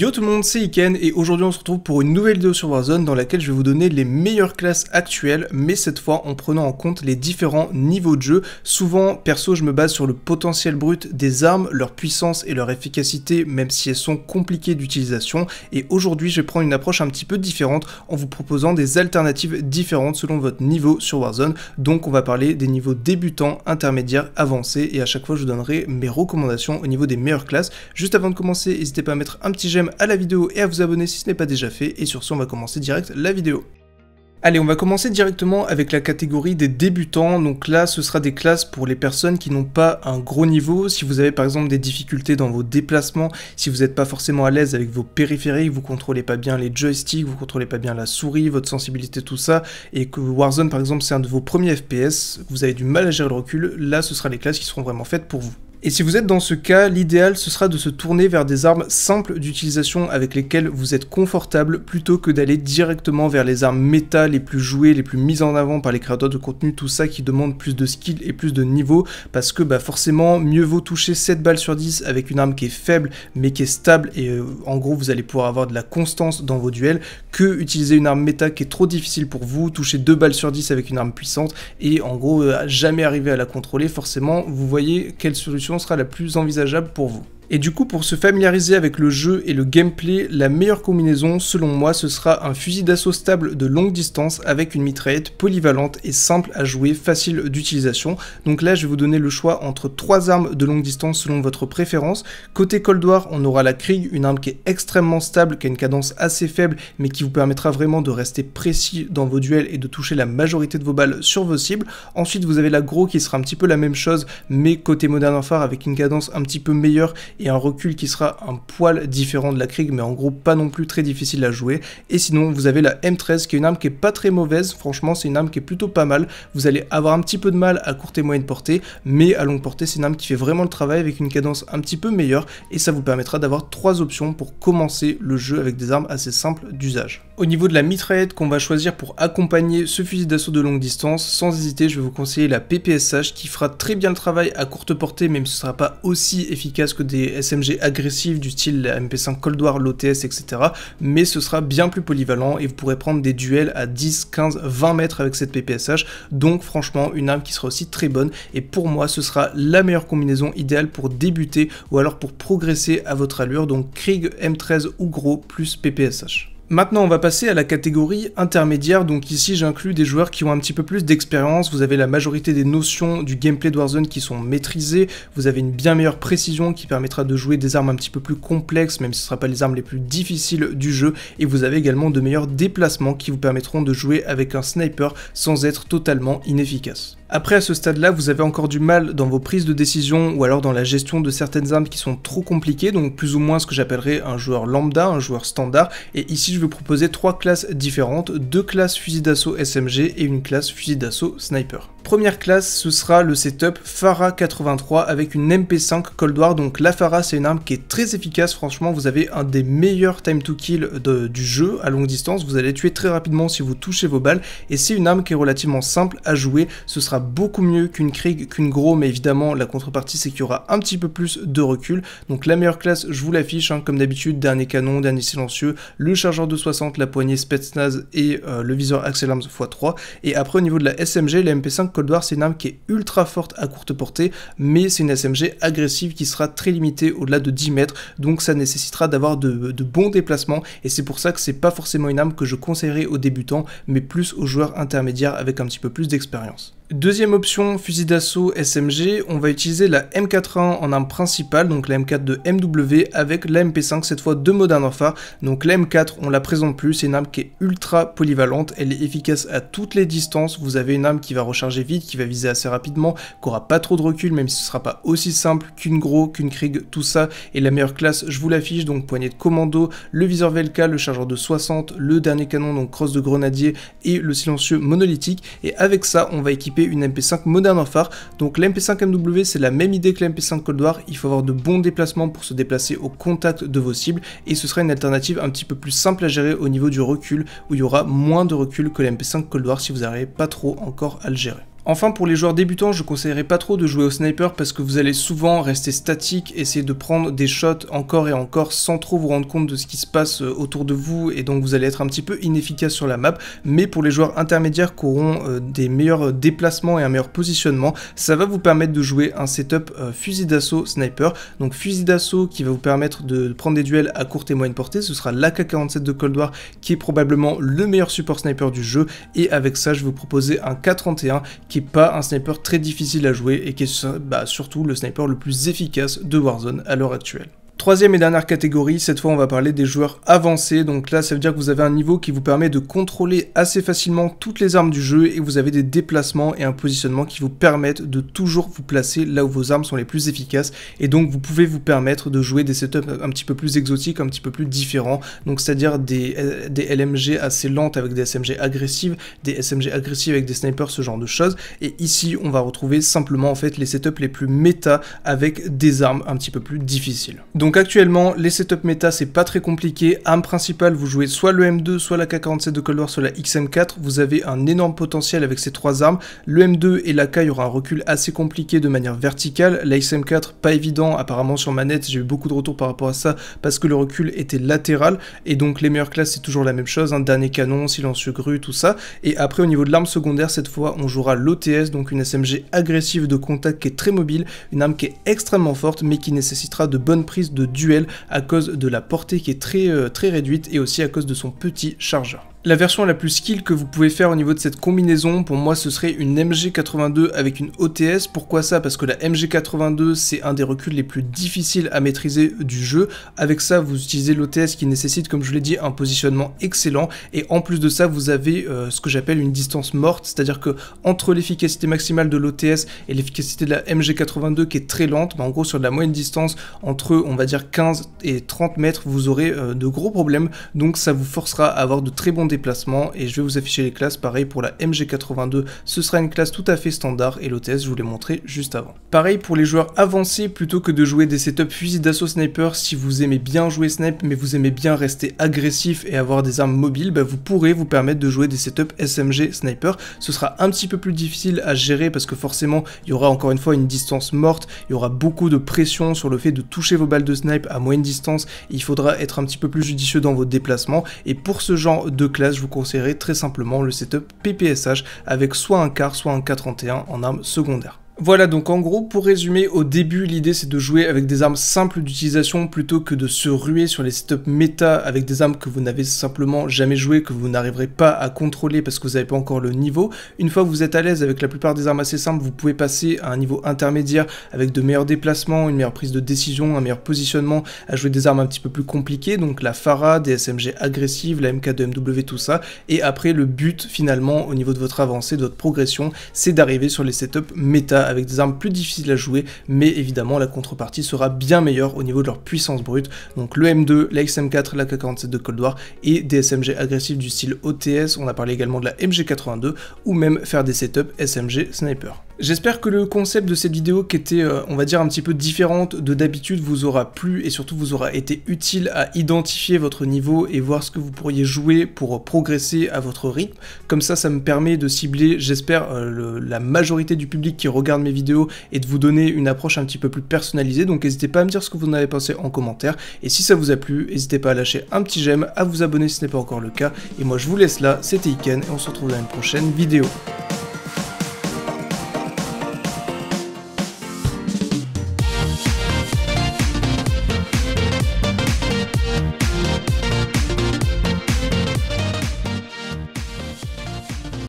Yo tout le monde, c'est Iken et aujourd'hui on se retrouve pour une nouvelle vidéo sur Warzone dans laquelle je vais vous donner les meilleures classes actuelles mais cette fois en prenant en compte les différents niveaux de jeu. Souvent perso je me base sur le potentiel brut des armes, leur puissance et leur efficacité même si elles sont compliquées d'utilisation et aujourd'hui je vais prendre une approche un petit peu différente en vous proposant des alternatives différentes selon votre niveau sur Warzone. Donc on va parler des niveaux débutants, intermédiaires, avancés et à chaque fois je vous donnerai mes recommandations au niveau des meilleures classes. Juste avant de commencer n'hésitez pas à mettre un petit j'aime à la vidéo et à vous abonner si ce n'est pas déjà fait, et sur ce on va commencer direct la vidéo. Allez, on va commencer directement avec la catégorie des débutants. Donc là, ce sera des classes pour les personnes qui n'ont pas un gros niveau. Si vous avez par exemple des difficultés dans vos déplacements, si vous n'êtes pas forcément à l'aise avec vos périphériques, vous contrôlez pas bien les joysticks, vous contrôlez pas bien la souris, votre sensibilité, tout ça, et que Warzone par exemple c'est un de vos premiers FPS, vous avez du mal à gérer le recul, là ce sera les classes qui seront vraiment faites pour vous. Et si vous êtes dans ce cas, l'idéal ce sera de se tourner vers des armes simples d'utilisation avec lesquelles vous êtes confortable plutôt que d'aller directement vers les armes méta les plus jouées, les plus mises en avant par les créateurs de contenu, tout ça qui demande plus de skill et plus de niveau parce que bah, forcément mieux vaut toucher 7 balles sur 10 avec une arme qui est faible mais qui est stable et euh, en gros vous allez pouvoir avoir de la constance dans vos duels que utiliser une arme méta qui est trop difficile pour vous, toucher 2 balles sur 10 avec une arme puissante et en gros euh, jamais arriver à la contrôler, forcément vous voyez quelle solution sera la plus envisageable pour vous. Et du coup, pour se familiariser avec le jeu et le gameplay, la meilleure combinaison, selon moi, ce sera un fusil d'assaut stable de longue distance avec une mitraillette polyvalente et simple à jouer, facile d'utilisation. Donc là, je vais vous donner le choix entre trois armes de longue distance selon votre préférence. Côté Cold War, on aura la Krieg, une arme qui est extrêmement stable, qui a une cadence assez faible, mais qui vous permettra vraiment de rester précis dans vos duels et de toucher la majorité de vos balles sur vos cibles. Ensuite, vous avez la Gro qui sera un petit peu la même chose, mais côté Modern Warfare avec une cadence un petit peu meilleure et un recul qui sera un poil différent de la Krieg, mais en gros pas non plus très difficile à jouer. Et sinon, vous avez la M13 qui est une arme qui est pas très mauvaise, franchement c'est une arme qui est plutôt pas mal. Vous allez avoir un petit peu de mal à courte et moyenne portée, mais à longue portée c'est une arme qui fait vraiment le travail avec une cadence un petit peu meilleure, et ça vous permettra d'avoir trois options pour commencer le jeu avec des armes assez simples d'usage. Au niveau de la mitraillette qu'on va choisir pour accompagner ce fusil d'assaut de longue distance, sans hésiter je vais vous conseiller la PPSH qui fera très bien le travail à courte portée, même si ce sera pas aussi efficace que des SMG agressif du style MP5 Cold War, l'OTS, etc. Mais ce sera bien plus polyvalent et vous pourrez prendre des duels à 10, 15, 20 mètres avec cette PPSH. Donc franchement, une arme qui sera aussi très bonne. Et pour moi, ce sera la meilleure combinaison idéale pour débuter ou alors pour progresser à votre allure. Donc Krieg M13 ou gros plus PPSH. Maintenant, on va passer à la catégorie intermédiaire. Donc ici, j'inclus des joueurs qui ont un petit peu plus d'expérience. Vous avez la majorité des notions du gameplay de Warzone qui sont maîtrisées. Vous avez une bien meilleure précision qui permettra de jouer des armes un petit peu plus complexes, même si ce ne sera pas les armes les plus difficiles du jeu. Et vous avez également de meilleurs déplacements qui vous permettront de jouer avec un sniper sans être totalement inefficace. Après, à ce stade-là, vous avez encore du mal dans vos prises de décision ou alors dans la gestion de certaines armes qui sont trop compliquées, donc plus ou moins ce que j'appellerais un joueur lambda, un joueur standard. Et ici, je vous proposer trois classes différentes, deux classes fusil d'assaut SMG et une classe fusil d'assaut sniper première classe, ce sera le setup Phara 83 avec une MP5 Cold War. Donc la Phara, c'est une arme qui est très efficace. Franchement, vous avez un des meilleurs time to kill du jeu à longue distance. Vous allez tuer très rapidement si vous touchez vos balles. Et c'est une arme qui est relativement simple à jouer. Ce sera beaucoup mieux qu'une Krieg, qu'une Gros. Mais évidemment, la contrepartie, c'est qu'il y aura un petit peu plus de recul. Donc la meilleure classe, je vous l'affiche. Hein, comme d'habitude, dernier canon, dernier silencieux, le chargeur de 60, la poignée Spetsnaz et euh, le viseur Axel x3. Et après, au niveau de la SMG, la MP5 c'est une arme qui est ultra forte à courte portée, mais c'est une SMG agressive qui sera très limitée au-delà de 10 mètres, donc ça nécessitera d'avoir de, de, bons déplacements, et c'est pour ça que c'est pas forcément une arme que je conseillerais aux débutants, mais plus aux joueurs intermédiaires avec un petit peu plus d'expérience. Deuxième option, fusil d'assaut SMG, on va utiliser la m 1 en arme principale, donc la M4 de MW avec la MP5 cette fois de Modern Warfare. Donc la M4, on la présente plus, c'est une arme qui est ultra polyvalente, elle est efficace à toutes les distances, vous avez une arme qui va recharger vite, qui va viser assez rapidement, qui aura pas trop de recul, même si ce sera pas aussi simple qu'une gros, qu'une Krieg, tout ça, et la meilleure classe, je vous l'affiche, donc poignée de commando, le viseur Velka, le chargeur de 60, le dernier canon, donc crosse de grenadier, et le silencieux monolithique, et avec ça, on va équiper une MP5 moderne en phare. Donc lmp 5 MW c'est la même idée que la MP5 Cold War, il faut avoir de bons déplacements pour se déplacer au contact de vos cibles et ce sera une alternative un petit peu plus simple à gérer au niveau du recul où il y aura moins de recul que la MP5 Cold War si vous n'arrivez pas trop encore à le gérer. Enfin, pour les joueurs débutants, je conseillerais pas trop de jouer au sniper parce que vous allez souvent rester statique, essayer de prendre des shots encore et encore sans trop vous rendre compte de ce qui se passe euh, autour de vous et donc vous allez être un petit peu inefficace sur la map. Mais pour les joueurs intermédiaires qui auront euh, des meilleurs euh, déplacements et un meilleur positionnement, ça va vous permettre de jouer un setup fusil d'assaut sniper. Donc fusil d'assaut qui va vous permettre de prendre des duels à courte et moyenne portée, ce sera l'AK-47 de Cold War qui est probablement le meilleur support sniper du jeu et avec ça je vais vous proposer un K-31 qui pas un sniper très difficile à jouer et qui est bah, surtout le sniper le plus efficace de Warzone à l'heure actuelle. Troisième et dernière catégorie, cette fois on va parler des joueurs avancés, donc là ça veut dire que vous avez un niveau qui vous permet de contrôler assez facilement toutes les armes du jeu et vous avez des déplacements et un positionnement qui vous permettent de toujours vous placer là où vos armes sont les plus efficaces et donc vous pouvez vous permettre de jouer des setups un petit peu plus exotiques, un petit peu plus différents, donc c'est-à-dire des, euh, des LMG assez lentes avec des SMG agressives, des SMG agressives avec des snipers, ce genre de choses, et ici on va retrouver simplement en fait les setups les plus méta avec des armes un petit peu plus difficiles. Donc donc actuellement, les setups méta, c'est pas très compliqué. Arme principale, vous jouez soit le M2, soit la K47 de Cold War, soit la XM4. Vous avez un énorme potentiel avec ces trois armes. Le M2 et la K, il y aura un recul assez compliqué de manière verticale. La XM4, pas évident, apparemment sur manette, j'ai eu beaucoup de retours par rapport à ça, parce que le recul était latéral. Et donc les meilleures classes, c'est toujours la même chose, un hein. dernier canon, silencieux grue, tout ça. Et après, au niveau de l'arme secondaire, cette fois, on jouera l'OTS, donc une SMG agressive de contact qui est très mobile, une arme qui est extrêmement forte, mais qui nécessitera de bonnes prises de duel à cause de la portée qui est très, euh, très réduite et aussi à cause de son petit chargeur. La version la plus skill que vous pouvez faire au niveau de cette combinaison, pour moi ce serait une MG82 avec une OTS. Pourquoi ça Parce que la MG82 c'est un des reculs les plus difficiles à maîtriser du jeu. Avec ça vous utilisez l'OTS qui nécessite comme je l'ai dit un positionnement excellent et en plus de ça vous avez euh, ce que j'appelle une distance morte, c'est-à-dire que entre l'efficacité maximale de l'OTS et l'efficacité de la MG82 qui est très lente, bah, en gros sur de la moyenne distance entre on va dire 15 et 30 mètres vous aurez euh, de gros problèmes donc ça vous forcera à avoir de très bons déplacement et je vais vous afficher les classes. Pareil pour la MG82, ce sera une classe tout à fait standard et l'OTS je vous l'ai montré juste avant. Pareil pour les joueurs avancés, plutôt que de jouer des setups fusil d'assaut sniper, si vous aimez bien jouer snipe mais vous aimez bien rester agressif et avoir des armes mobiles, bah, vous pourrez vous permettre de jouer des setups SMG sniper. Ce sera un petit peu plus difficile à gérer parce que forcément il y aura encore une fois une distance morte, il y aura beaucoup de pression sur le fait de toucher vos balles de snipe à moyenne distance, il faudra être un petit peu plus judicieux dans vos déplacements et pour ce genre de classe je vous conseillerais très simplement le setup PPSH avec soit un quart, soit un K31 en arme secondaire. Voilà, donc en gros, pour résumer, au début, l'idée c'est de jouer avec des armes simples d'utilisation plutôt que de se ruer sur les setups méta avec des armes que vous n'avez simplement jamais joué, que vous n'arriverez pas à contrôler parce que vous n'avez pas encore le niveau. Une fois que vous êtes à l'aise avec la plupart des armes assez simples, vous pouvez passer à un niveau intermédiaire avec de meilleurs déplacements, une meilleure prise de décision, un meilleur positionnement, à jouer des armes un petit peu plus compliquées, donc la Phara, des SMG agressives, la MK2MW, tout ça. Et après, le but finalement au niveau de votre avancée, de votre progression, c'est d'arriver sur les setups méta avec des armes plus difficiles à jouer, mais évidemment la contrepartie sera bien meilleure au niveau de leur puissance brute. Donc le M2, la XM4, la K47 de Cold War et des SMG agressifs du style OTS, on a parlé également de la MG82 ou même faire des setups SMG sniper. J'espère que le concept de cette vidéo qui était, euh, on va dire, un petit peu différente de d'habitude vous aura plu et surtout vous aura été utile à identifier votre niveau et voir ce que vous pourriez jouer pour progresser à votre rythme. Comme ça, ça me permet de cibler, j'espère, euh, la majorité du public qui regarde mes vidéos et de vous donner une approche un petit peu plus personnalisée. Donc n'hésitez pas à me dire ce que vous en avez pensé en commentaire. Et si ça vous a plu, n'hésitez pas à lâcher un petit j'aime, à vous abonner si ce n'est pas encore le cas. Et moi je vous laisse là, c'était Iken et on se retrouve dans une prochaine vidéo.